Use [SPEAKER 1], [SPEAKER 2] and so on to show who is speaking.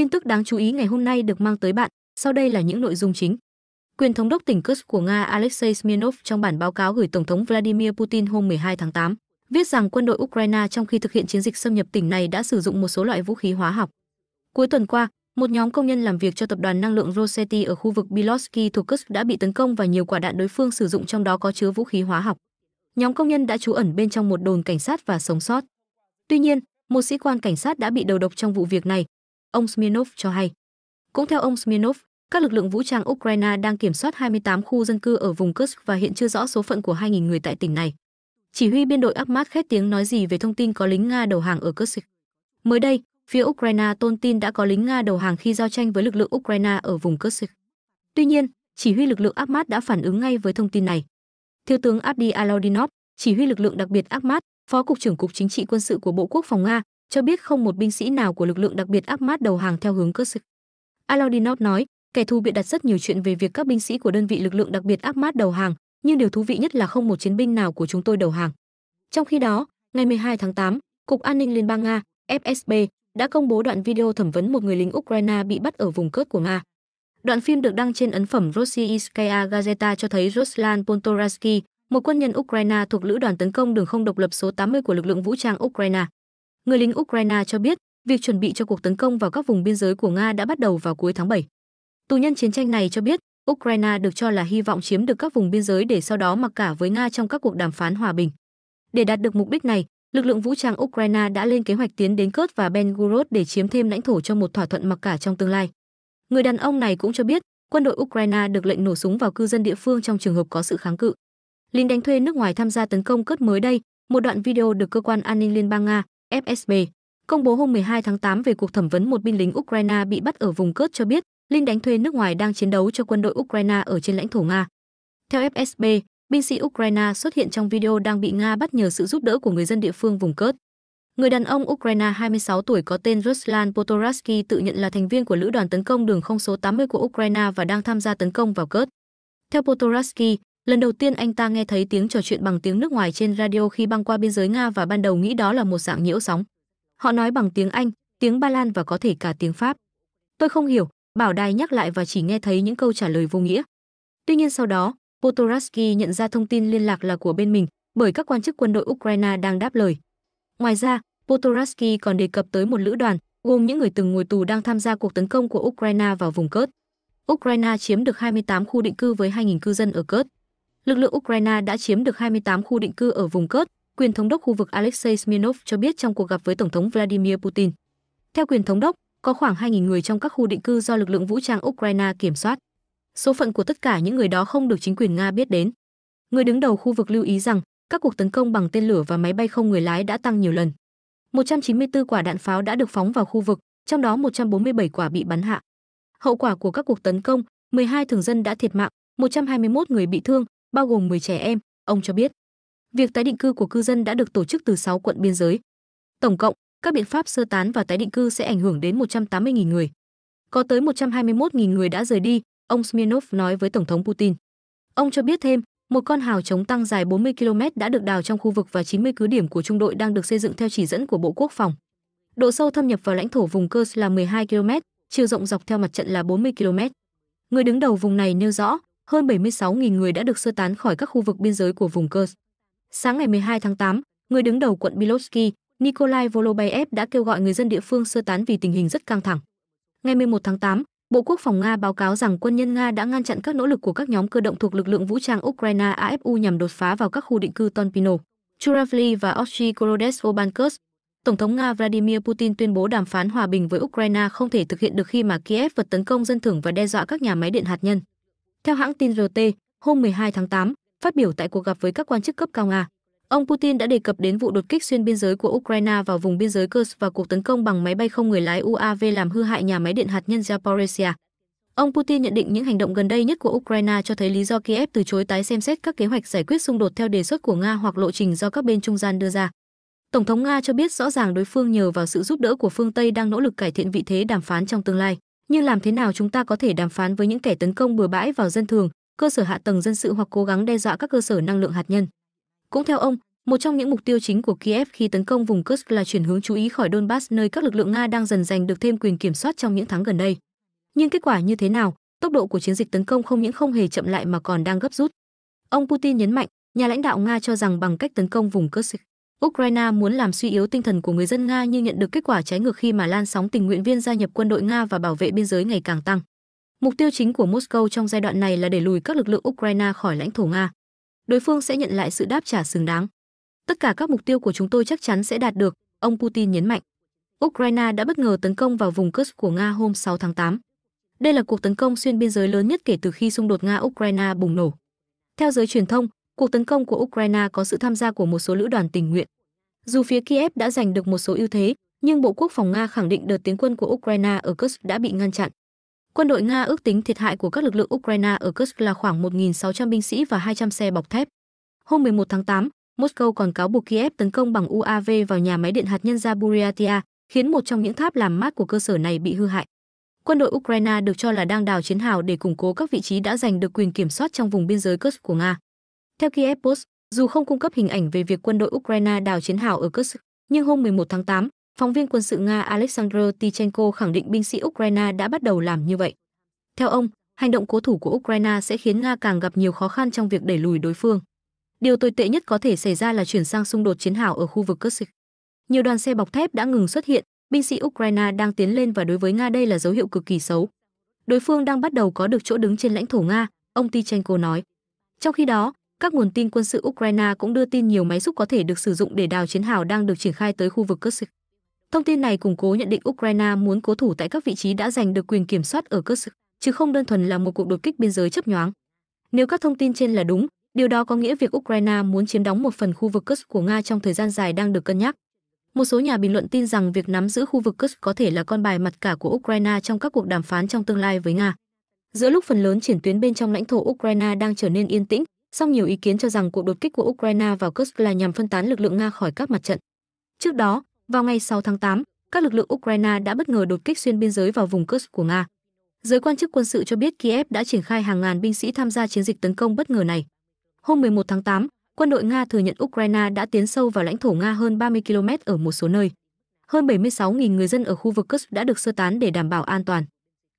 [SPEAKER 1] Tin tức đáng chú ý ngày hôm nay được mang tới bạn, sau đây là những nội dung chính. Quyền thống đốc tỉnh Kursk của Nga Alexei Smirnov trong bản báo cáo gửi Tổng thống Vladimir Putin hôm 12 tháng 8, viết rằng quân đội Ukraine trong khi thực hiện chiến dịch xâm nhập tỉnh này đã sử dụng một số loại vũ khí hóa học. Cuối tuần qua, một nhóm công nhân làm việc cho tập đoàn năng lượng Rosetti ở khu vực Bilotsky thuộc Kursk đã bị tấn công và nhiều quả đạn đối phương sử dụng trong đó có chứa vũ khí hóa học. Nhóm công nhân đã trú ẩn bên trong một đồn cảnh sát và sống sót. Tuy nhiên, một sĩ quan cảnh sát đã bị đầu độc trong vụ việc này, ông Smirnov cho hay. Cũng theo ông Smirnov, các lực lượng vũ trang Ukraine đang kiểm soát 28 khu dân cư ở vùng Kursk và hiện chưa rõ số phận của 2.000 người tại tỉnh này. Chỉ huy biên đội Akhmat khét tiếng nói gì về thông tin có lính Nga đầu hàng ở Kursk. Mới đây, phía Ukraine tôn tin đã có lính Nga đầu hàng khi giao tranh với lực lượng Ukraine ở vùng Kursk. Tuy nhiên, chỉ huy lực lượng Akhmat đã phản ứng ngay với thông tin này. Thiếu tướng Abdi Alaudinov, chỉ huy lực lượng đặc biệt Akhmat, phó cục trưởng cục chính trị quân sự của Bộ Quốc phòng Nga, cho biết không một binh sĩ nào của lực lượng đặc biệt áp mát đầu hàng theo hướng cơ Kursk. Alaudinov nói, kẻ thù bị đặt rất nhiều chuyện về việc các binh sĩ của đơn vị lực lượng đặc biệt áp mát đầu hàng, nhưng điều thú vị nhất là không một chiến binh nào của chúng tôi đầu hàng. Trong khi đó, ngày 12 tháng 8, Cục An ninh Liên bang Nga, FSB, đã công bố đoạn video thẩm vấn một người lính Ukraine bị bắt ở vùng cướp của Nga. Đoạn phim được đăng trên ấn phẩm Rossiyskaya Gazeta cho thấy Ruslan Pontoransky, một quân nhân Ukraine thuộc lữ đoàn tấn công đường không độc lập số 80 của lực lượng vũ trang Ukraine. Người lính Ukraine cho biết, việc chuẩn bị cho cuộc tấn công vào các vùng biên giới của Nga đã bắt đầu vào cuối tháng 7. Tù nhân chiến tranh này cho biết, Ukraine được cho là hy vọng chiếm được các vùng biên giới để sau đó mặc cả với Nga trong các cuộc đàm phán hòa bình. Để đạt được mục đích này, lực lượng vũ trang Ukraine đã lên kế hoạch tiến đến Kurt và Ben Belgorod để chiếm thêm lãnh thổ trong một thỏa thuận mặc cả trong tương lai. Người đàn ông này cũng cho biết, quân đội Ukraine được lệnh nổ súng vào cư dân địa phương trong trường hợp có sự kháng cự. Lính đánh thuê nước ngoài tham gia tấn công cướp mới đây, một đoạn video được cơ quan an ninh Liên bang Nga FSB, công bố hôm 12 tháng 8 về cuộc thẩm vấn một binh lính Ukraine bị bắt ở vùng Kursk cho biết Linh đánh thuê nước ngoài đang chiến đấu cho quân đội Ukraine ở trên lãnh thổ Nga. Theo FSB, binh sĩ Ukraine xuất hiện trong video đang bị Nga bắt nhờ sự giúp đỡ của người dân địa phương vùng Kursk. Người đàn ông Ukraine 26 tuổi có tên Ruslan Potoraski tự nhận là thành viên của lữ đoàn tấn công đường không số 80 của Ukraine và đang tham gia tấn công vào Kursk. Theo Potoraski, Lần đầu tiên anh ta nghe thấy tiếng trò chuyện bằng tiếng nước ngoài trên radio khi băng qua biên giới Nga và ban đầu nghĩ đó là một dạng nhiễu sóng. Họ nói bằng tiếng Anh, tiếng Ba Lan và có thể cả tiếng Pháp. Tôi không hiểu, Bảo Đài nhắc lại và chỉ nghe thấy những câu trả lời vô nghĩa. Tuy nhiên sau đó, Potoraski nhận ra thông tin liên lạc là của bên mình bởi các quan chức quân đội Ukraine đang đáp lời. Ngoài ra, Potoraski còn đề cập tới một lữ đoàn gồm những người từng ngồi tù đang tham gia cuộc tấn công của Ukraine vào vùng Kurt. Ukraine chiếm được 28 khu định cư với 2.000 cư dân ở Kurt lực lượng Ukraine đã chiếm được 28 khu định cư ở vùng cớt, quyền thống đốc khu vực Alexei Smirnov cho biết trong cuộc gặp với Tổng thống Vladimir Putin. Theo quyền thống đốc, có khoảng 2.000 người trong các khu định cư do lực lượng vũ trang Ukraine kiểm soát. Số phận của tất cả những người đó không được chính quyền Nga biết đến. Người đứng đầu khu vực lưu ý rằng các cuộc tấn công bằng tên lửa và máy bay không người lái đã tăng nhiều lần. 194 quả đạn pháo đã được phóng vào khu vực, trong đó 147 quả bị bắn hạ. Hậu quả của các cuộc tấn công, 12 thường dân đã thiệt mạng, 121 người bị thương, bao gồm 10 trẻ em, ông cho biết. Việc tái định cư của cư dân đã được tổ chức từ 6 quận biên giới. Tổng cộng, các biện pháp sơ tán và tái định cư sẽ ảnh hưởng đến 180.000 người. Có tới 121.000 người đã rời đi, ông Smirnov nói với Tổng thống Putin. Ông cho biết thêm, một con hào chống tăng dài 40 km đã được đào trong khu vực và 90 cứ điểm của trung đội đang được xây dựng theo chỉ dẫn của Bộ Quốc phòng. Độ sâu thâm nhập vào lãnh thổ vùng Kursk là 12 km, chiều rộng dọc theo mặt trận là 40 km. Người đứng đầu vùng này nêu rõ, hơn 76.000 người đã được sơ tán khỏi các khu vực biên giới của vùng Kursk. Sáng ngày 12 tháng 8, người đứng đầu quận Bilotsky, Nikolai Volobayev đã kêu gọi người dân địa phương sơ tán vì tình hình rất căng thẳng. Ngày 11 tháng 8, Bộ Quốc phòng Nga báo cáo rằng quân nhân Nga đã ngăn chặn các nỗ lực của các nhóm cơ động thuộc lực lượng vũ trang Ukraine AFU nhằm đột phá vào các khu định cư Tonpino, Churavli và Ostrygorodets Obankus. Tổng thống Nga Vladimir Putin tuyên bố đàm phán hòa bình với Ukraine không thể thực hiện được khi mà Kiev vật tấn công dân thưởng và đe dọa các nhà máy điện hạt nhân. Theo hãng tin RT, hôm 12 tháng 8, phát biểu tại cuộc gặp với các quan chức cấp cao Nga, ông Putin đã đề cập đến vụ đột kích xuyên biên giới của Ukraine vào vùng biên giới Kursk và cuộc tấn công bằng máy bay không người lái UAV làm hư hại nhà máy điện hạt nhân Zaporizhia. Ông Putin nhận định những hành động gần đây nhất của Ukraine cho thấy lý do Kiev từ chối tái xem xét các kế hoạch giải quyết xung đột theo đề xuất của Nga hoặc lộ trình do các bên trung gian đưa ra. Tổng thống Nga cho biết rõ ràng đối phương nhờ vào sự giúp đỡ của phương Tây đang nỗ lực cải thiện vị thế đàm phán trong tương lai nhưng làm thế nào chúng ta có thể đàm phán với những kẻ tấn công bừa bãi vào dân thường, cơ sở hạ tầng dân sự hoặc cố gắng đe dọa các cơ sở năng lượng hạt nhân? Cũng theo ông, một trong những mục tiêu chính của Kiev khi tấn công vùng Kursk là chuyển hướng chú ý khỏi Donbass nơi các lực lượng Nga đang dần giành được thêm quyền kiểm soát trong những tháng gần đây. Nhưng kết quả như thế nào, tốc độ của chiến dịch tấn công không những không hề chậm lại mà còn đang gấp rút. Ông Putin nhấn mạnh, nhà lãnh đạo Nga cho rằng bằng cách tấn công vùng Kursk, Ukraine muốn làm suy yếu tinh thần của người dân Nga nhưng nhận được kết quả trái ngược khi mà lan sóng tình nguyện viên gia nhập quân đội Nga và bảo vệ biên giới ngày càng tăng. Mục tiêu chính của Moscow trong giai đoạn này là đẩy lùi các lực lượng Ukraine khỏi lãnh thổ Nga. Đối phương sẽ nhận lại sự đáp trả xứng đáng. Tất cả các mục tiêu của chúng tôi chắc chắn sẽ đạt được, ông Putin nhấn mạnh. Ukraine đã bất ngờ tấn công vào vùng Kursk của Nga hôm 6 tháng 8. Đây là cuộc tấn công xuyên biên giới lớn nhất kể từ khi xung đột Nga-Ukraine bùng nổ. Theo giới truyền thông, Cuộc tấn công của Ukraine có sự tham gia của một số lữ đoàn tình nguyện. Dù phía Kiev đã giành được một số ưu thế, nhưng Bộ Quốc phòng Nga khẳng định đợt tiến quân của Ukraine ở Kursk đã bị ngăn chặn. Quân đội Nga ước tính thiệt hại của các lực lượng Ukraine ở Kursk là khoảng 1.600 binh sĩ và 200 xe bọc thép. Hôm 11 tháng 8, Moscow còn cáo buộc Kiev tấn công bằng UAV vào nhà máy điện hạt nhân Zaburiatia, khiến một trong những tháp làm mát của cơ sở này bị hư hại. Quân đội Ukraine được cho là đang đào chiến hào để củng cố các vị trí đã giành được quyền kiểm soát trong vùng biên giới Kursk của Nga. Theo Kiev Post, dù không cung cấp hình ảnh về việc quân đội Ukraine đào chiến hào ở Kursk, nhưng hôm 11 tháng 8, phóng viên quân sự Nga Alexander Tichenko khẳng định binh sĩ Ukraine đã bắt đầu làm như vậy. Theo ông, hành động cố thủ của Ukraine sẽ khiến Nga càng gặp nhiều khó khăn trong việc đẩy lùi đối phương. Điều tồi tệ nhất có thể xảy ra là chuyển sang xung đột chiến hào ở khu vực Kursk. Nhiều đoàn xe bọc thép đã ngừng xuất hiện, binh sĩ Ukraine đang tiến lên và đối với Nga đây là dấu hiệu cực kỳ xấu. Đối phương đang bắt đầu có được chỗ đứng trên lãnh thổ Nga, ông Tichenko nói. Trong khi đó, các nguồn tin quân sự Ukraine cũng đưa tin nhiều máy xúc có thể được sử dụng để đào chiến hào đang được triển khai tới khu vực Kursk. Thông tin này củng cố nhận định Ukraine muốn cố thủ tại các vị trí đã giành được quyền kiểm soát ở Kursk, chứ không đơn thuần là một cuộc đột kích biên giới chấp nhoáng. Nếu các thông tin trên là đúng, điều đó có nghĩa việc Ukraine muốn chiếm đóng một phần khu vực Kursk của Nga trong thời gian dài đang được cân nhắc. Một số nhà bình luận tin rằng việc nắm giữ khu vực Kursk có thể là con bài mặt cả của Ukraine trong các cuộc đàm phán trong tương lai với Nga. Giữa lúc phần lớn triển tuyến bên trong lãnh thổ Ukraine đang trở nên yên tĩnh, song nhiều ý kiến cho rằng cuộc đột kích của Ukraine vào Kursk là nhằm phân tán lực lượng Nga khỏi các mặt trận. Trước đó, vào ngày 6 tháng 8, các lực lượng Ukraine đã bất ngờ đột kích xuyên biên giới vào vùng Kursk của Nga. Giới quan chức quân sự cho biết Kiev đã triển khai hàng ngàn binh sĩ tham gia chiến dịch tấn công bất ngờ này. Hôm 11 tháng 8, quân đội Nga thừa nhận Ukraine đã tiến sâu vào lãnh thổ Nga hơn 30 km ở một số nơi. Hơn 76.000 người dân ở khu vực Kursk đã được sơ tán để đảm bảo an toàn.